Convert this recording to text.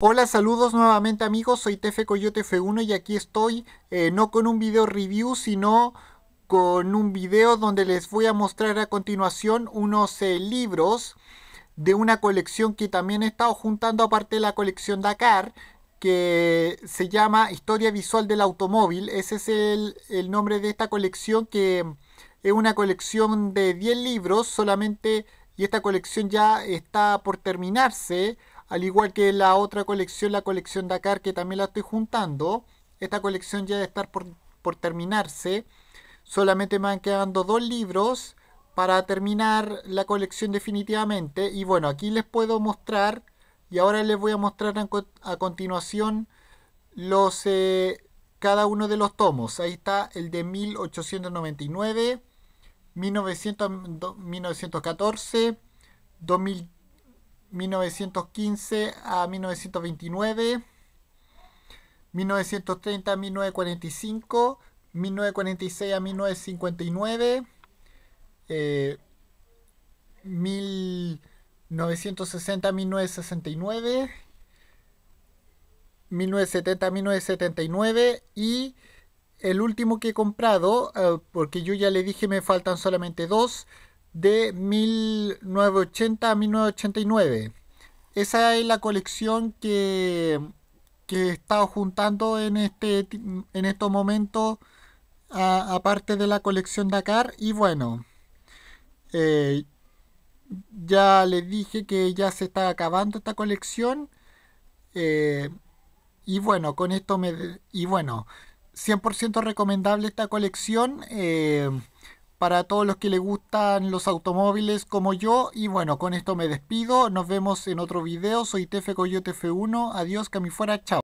Hola, saludos nuevamente amigos, soy Tefe Coyote F1 y aquí estoy eh, no con un video review, sino con un video donde les voy a mostrar a continuación unos eh, libros de una colección que también he estado juntando aparte de la colección Dakar, que se llama Historia Visual del Automóvil. Ese es el, el nombre de esta colección que es una colección de 10 libros solamente y esta colección ya está por terminarse al igual que la otra colección, la colección Dakar, que también la estoy juntando. Esta colección ya debe estar por, terminarse. Solamente me van quedando dos libros para terminar la colección definitivamente. Y bueno, aquí les puedo mostrar, y ahora les voy a mostrar a, continuación los, eh, cada uno de los tomos. Ahí está el de 1899, 1914, 2000, 1915 a 1929, 1930 a 1945, 1946 a 1959, 1960 a 1969, 1970 a 1979 y el último que he comprado, porque yo ya le dije me faltan solamente dos, de 1980 a 1989. Esa es la colección que, he estado juntando en, este, en estos momentos, aparte de la colección Dakar. Y bueno, eh, ya les dije que ya se está acabando esta colección. Eh, y bueno, con esto me... Y bueno, 100% recomendable esta colección. Eh, para todos los que les gustan los automóviles como yo. Y bueno, con esto me despido. Nos vemos en otro video. Soy Tefe Coyote F1. Adiós, que a fuera. Chao.